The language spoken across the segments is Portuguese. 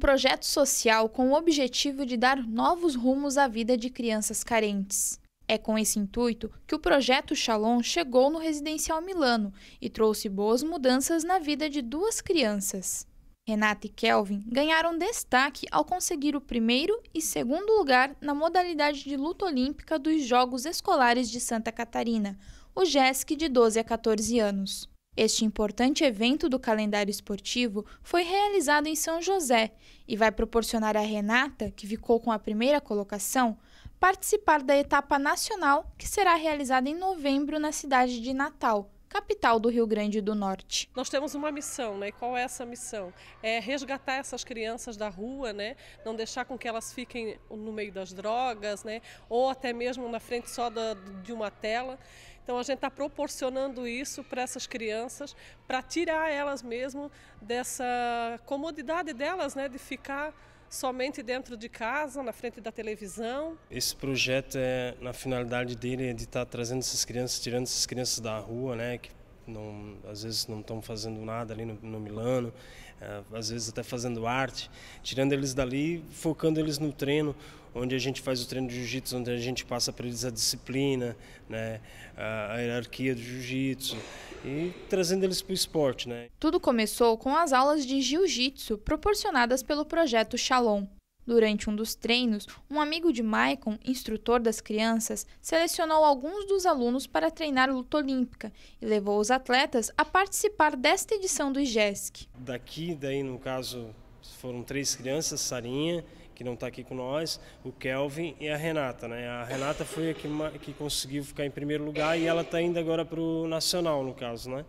projeto social com o objetivo de dar novos rumos à vida de crianças carentes. É com esse intuito que o projeto Shalom chegou no Residencial Milano e trouxe boas mudanças na vida de duas crianças. Renata e Kelvin ganharam destaque ao conseguir o primeiro e segundo lugar na modalidade de luta olímpica dos Jogos Escolares de Santa Catarina, o JESC de 12 a 14 anos. Este importante evento do calendário esportivo foi realizado em São José e vai proporcionar a Renata, que ficou com a primeira colocação, participar da etapa nacional que será realizada em novembro na cidade de Natal, capital do Rio Grande do Norte. Nós temos uma missão, né? E qual é essa missão? É resgatar essas crianças da rua, né? Não deixar com que elas fiquem no meio das drogas, né? Ou até mesmo na frente só da, de uma tela. Então a gente está proporcionando isso para essas crianças, para tirar elas mesmo dessa comodidade delas, né? De ficar somente dentro de casa, na frente da televisão. Esse projeto é na finalidade dele é de estar tá trazendo essas crianças, tirando essas crianças da rua, né, que não, às vezes não estão fazendo nada ali no, no Milano, eh, às vezes até fazendo arte, tirando eles dali, focando eles no treino, onde a gente faz o treino de jiu-jitsu, onde a gente passa para eles a disciplina, né, a hierarquia do jiu-jitsu e trazendo eles para o esporte. Né. Tudo começou com as aulas de jiu-jitsu proporcionadas pelo projeto Shalom. Durante um dos treinos, um amigo de Maicon, instrutor das crianças, selecionou alguns dos alunos para treinar luta olímpica e levou os atletas a participar desta edição do IGESC. Daqui, daí no caso, foram três crianças, Sarinha, que não está aqui com nós, o Kelvin e a Renata. Né? A Renata foi a que, que conseguiu ficar em primeiro lugar e ela está indo agora para o Nacional, no caso. Né?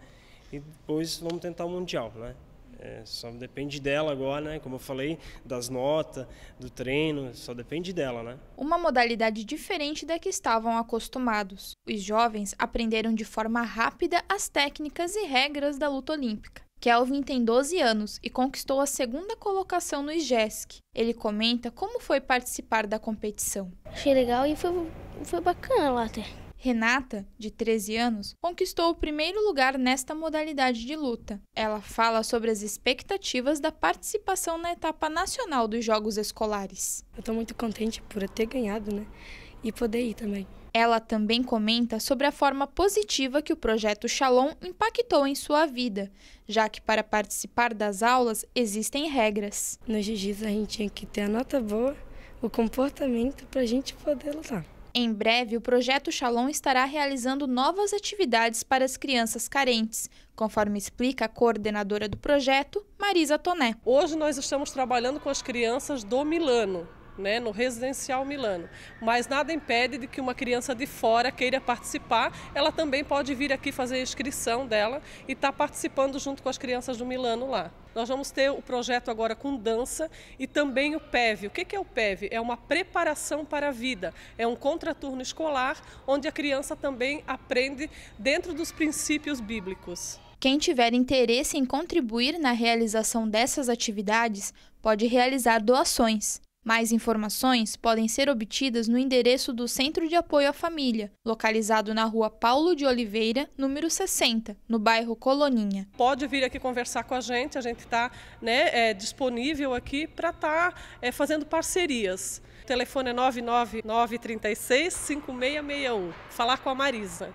E depois vamos tentar o Mundial. Né? É, só depende dela agora, né? Como eu falei, das notas, do treino, só depende dela, né? Uma modalidade diferente da que estavam acostumados. Os jovens aprenderam de forma rápida as técnicas e regras da luta olímpica. Kelvin tem 12 anos e conquistou a segunda colocação no IGESC. Ele comenta como foi participar da competição. Achei legal e foi, foi bacana lá até. Renata, de 13 anos, conquistou o primeiro lugar nesta modalidade de luta. Ela fala sobre as expectativas da participação na etapa nacional dos Jogos Escolares. Eu estou muito contente por ter ganhado, né? E poder ir também. Ela também comenta sobre a forma positiva que o projeto Shalom impactou em sua vida, já que para participar das aulas existem regras. No jiu-jitsu a gente tinha que ter a nota boa, o comportamento para a gente poder lutar. Em breve, o projeto Shalom estará realizando novas atividades para as crianças carentes, conforme explica a coordenadora do projeto, Marisa Toné. Hoje nós estamos trabalhando com as crianças do Milano, né, no residencial Milano. Mas nada impede de que uma criança de fora queira participar, ela também pode vir aqui fazer a inscrição dela e estar tá participando junto com as crianças do Milano lá. Nós vamos ter o projeto agora com dança e também o PEV. O que é o PEV? É uma preparação para a vida, é um contraturno escolar onde a criança também aprende dentro dos princípios bíblicos. Quem tiver interesse em contribuir na realização dessas atividades pode realizar doações. Mais informações podem ser obtidas no endereço do Centro de Apoio à Família, localizado na rua Paulo de Oliveira, número 60, no bairro Coloninha. Pode vir aqui conversar com a gente, a gente está né, é, disponível aqui para estar tá, é, fazendo parcerias. O telefone é 999 36 5661. Falar com a Marisa.